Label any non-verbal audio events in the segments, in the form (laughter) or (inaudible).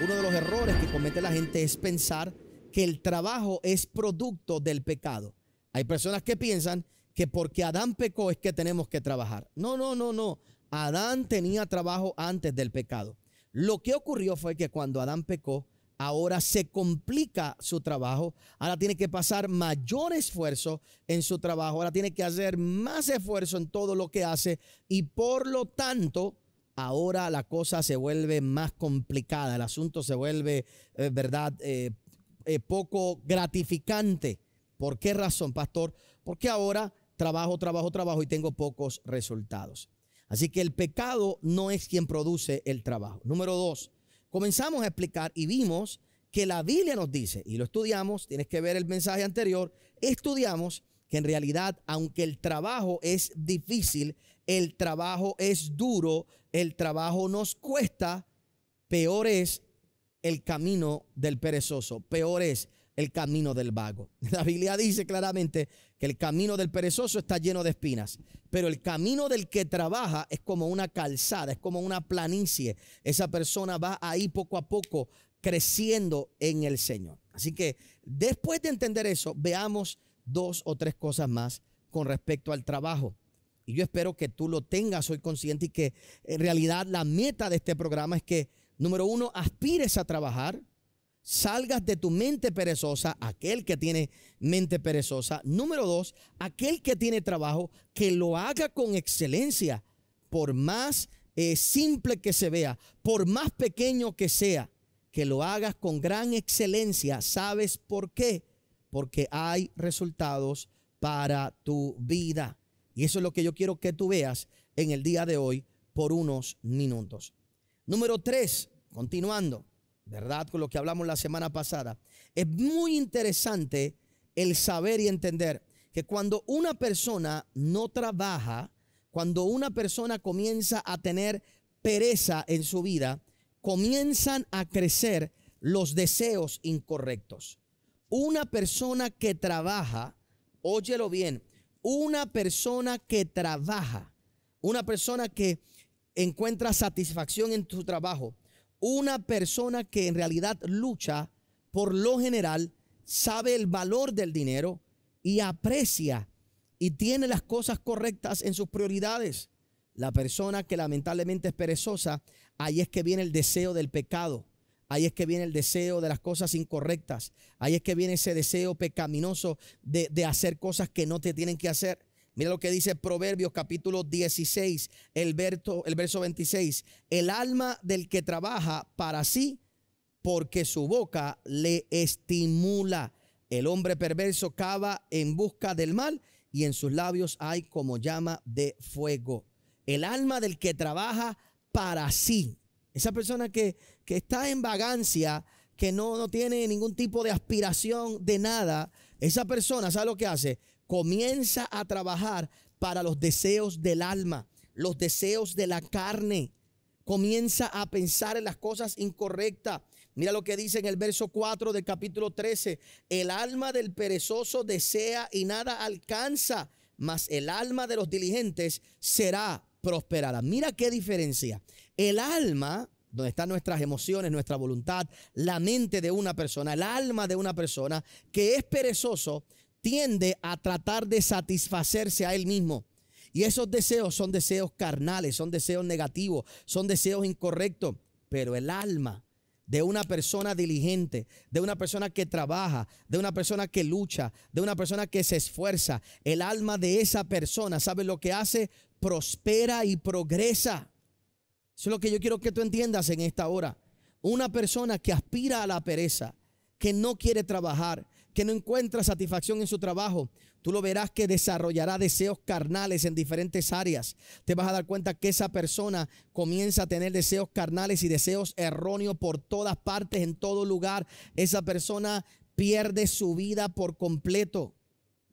uno de los errores que comete la gente es pensar que el trabajo es producto del pecado. Hay personas que piensan que porque Adán pecó es que tenemos que trabajar. No, no, no, no. Adán tenía trabajo antes del pecado. Lo que ocurrió fue que cuando Adán pecó, ahora se complica su trabajo, ahora tiene que pasar mayor esfuerzo en su trabajo, ahora tiene que hacer más esfuerzo en todo lo que hace y por lo tanto ahora la cosa se vuelve más complicada, el asunto se vuelve, eh, ¿verdad?, eh, eh, poco gratificante. ¿Por qué razón, pastor? Porque ahora trabajo, trabajo, trabajo y tengo pocos resultados. Así que el pecado no es quien produce el trabajo. Número dos, comenzamos a explicar y vimos que la Biblia nos dice, y lo estudiamos, tienes que ver el mensaje anterior, estudiamos que en realidad, aunque el trabajo es difícil, el trabajo es duro, el trabajo nos cuesta, peor es el camino del perezoso, peor es el camino del vago. (laughs) La Biblia dice claramente que el camino del perezoso está lleno de espinas, pero el camino del que trabaja es como una calzada, es como una planicie. Esa persona va ahí poco a poco creciendo en el Señor. Así que después de entender eso, veamos dos o tres cosas más con respecto al trabajo. Y yo espero que tú lo tengas, soy consciente y que en realidad la meta de este programa es que, número uno, aspires a trabajar, salgas de tu mente perezosa, aquel que tiene mente perezosa. Número dos, aquel que tiene trabajo, que lo haga con excelencia, por más eh, simple que se vea, por más pequeño que sea, que lo hagas con gran excelencia. ¿Sabes por qué? Porque hay resultados para tu vida. Y eso es lo que yo quiero que tú veas en el día de hoy por unos minutos. Número tres, continuando, ¿verdad? Con lo que hablamos la semana pasada. Es muy interesante el saber y entender que cuando una persona no trabaja, cuando una persona comienza a tener pereza en su vida, comienzan a crecer los deseos incorrectos. Una persona que trabaja, óyelo bien, una persona que trabaja, una persona que encuentra satisfacción en su trabajo, una persona que en realidad lucha, por lo general, sabe el valor del dinero y aprecia y tiene las cosas correctas en sus prioridades. La persona que lamentablemente es perezosa, ahí es que viene el deseo del pecado. Ahí es que viene el deseo de las cosas incorrectas. Ahí es que viene ese deseo pecaminoso de, hacer cosas que no te tienen que hacer. Mira lo que dice Proverbios capítulo 16, el verso, el verso 26. El alma del que trabaja para sí, porque su boca le estimula. El hombre perverso cava en busca del mal y en sus labios hay como llama de fuego. El alma del que trabaja para sí. Esa persona que, está en vagancia, que no, no tiene ningún tipo de aspiración de nada, esa persona, ¿sabe lo que hace? Comienza a trabajar para los deseos del alma, los deseos de la carne. Comienza a pensar en las cosas incorrectas. Mira lo que dice en el verso 4 del capítulo 13. El alma del perezoso desea y nada alcanza, mas el alma de los diligentes será prosperará. Mira qué diferencia. El alma, donde están nuestras emociones, nuestra voluntad, la mente de una persona, el alma de una persona que es perezoso, tiende a tratar de satisfacerse a él mismo. Y esos deseos son deseos carnales, son deseos negativos, son deseos incorrectos. Pero el alma de una persona diligente, de una persona que trabaja, de una persona que lucha, de una persona que se esfuerza. El alma de esa persona, ¿sabes lo que hace? Prospera y progresa. Eso es lo que yo quiero que tú entiendas en esta hora. Una persona que aspira a la pereza, que no quiere trabajar, que no encuentra satisfacción en su trabajo, tú lo verás que desarrollará deseos carnales en diferentes áreas. Te vas a dar cuenta que esa persona comienza a tener deseos carnales y deseos erróneos por todas partes, en todo lugar. Esa persona pierde su vida por completo.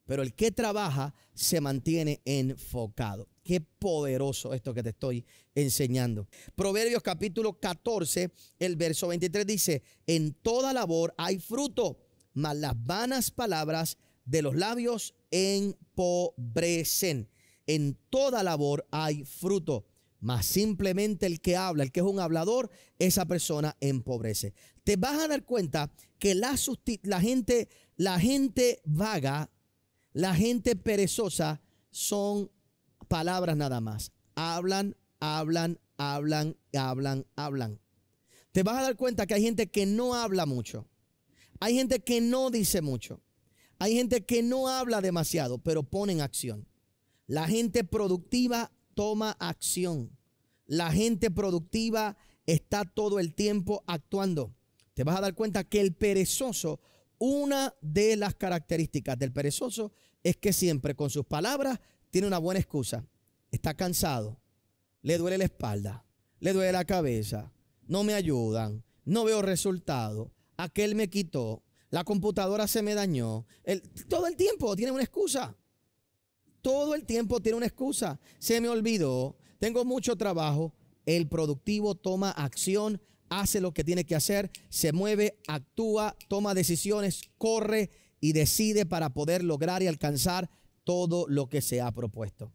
Pero el que trabaja se mantiene enfocado. Qué poderoso esto que te estoy enseñando. Proverbios capítulo 14, el verso 23 dice, en toda labor hay fruto mas las vanas palabras de los labios empobrecen. En toda labor hay fruto, mas simplemente el que habla, el que es un hablador, esa persona empobrece. Te vas a dar cuenta que la, la gente, la gente vaga, la gente perezosa son palabras nada más. Hablan, hablan, hablan, hablan, hablan. Te vas a dar cuenta que hay gente que no habla mucho. Hay gente que no dice mucho. Hay gente que no habla demasiado, pero pone en acción. La gente productiva toma acción. La gente productiva está todo el tiempo actuando. Te vas a dar cuenta que el perezoso, una de las características del perezoso es que siempre con sus palabras tiene una buena excusa. Está cansado, le duele la espalda, le duele la cabeza, no me ayudan, no veo resultado, aquel me quitó, la computadora se me dañó. todo el tiempo tiene una excusa. Todo el tiempo tiene una excusa. Se me olvidó, tengo mucho trabajo. El productivo toma acción, hace lo que tiene que hacer, se mueve, actúa, toma decisiones, corre y decide para poder lograr y alcanzar todo lo que se ha propuesto.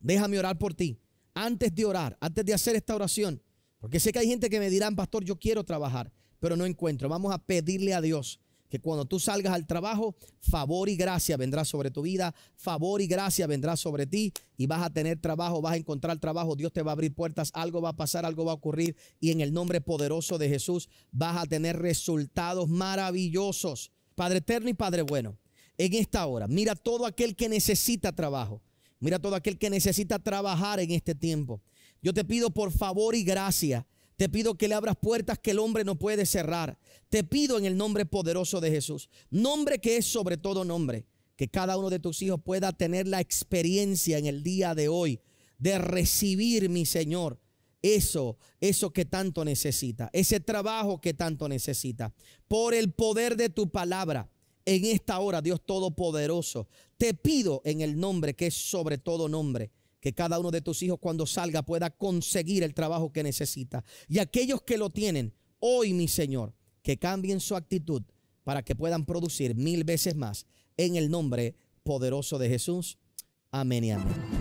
Déjame orar por ti. Antes de orar, antes de hacer esta oración, porque sé que hay gente que me dirán, pastor, yo quiero trabajar, pero no encuentro. Vamos a pedirle a Dios que cuando tú salgas al trabajo, favor y gracia vendrá sobre tu vida, favor y gracia vendrá sobre ti y vas a tener trabajo, vas a encontrar trabajo, Dios te va a abrir puertas, algo va a pasar, algo va a ocurrir y en el nombre poderoso de Jesús vas a tener resultados maravillosos. Padre eterno y Padre bueno, en esta hora, mira todo aquel que necesita trabajo, mira todo aquel que necesita trabajar en este tiempo. Yo te pido por favor y gracia te pido que le abras puertas que el hombre no puede cerrar. Te pido en el nombre poderoso de Jesús, nombre que es sobre todo nombre, que cada uno de tus hijos pueda tener la experiencia en el día de hoy de recibir, mi Señor, eso, eso que tanto necesita, ese trabajo que tanto necesita. Por el poder de tu palabra, en esta hora, Dios Todopoderoso, te pido en el nombre que es sobre todo nombre, que cada uno de tus hijos cuando salga pueda conseguir el trabajo que necesita. Y aquellos que lo tienen, hoy mi Señor, que cambien su actitud para que puedan producir mil veces más en el nombre poderoso de Jesús. Amén y amén.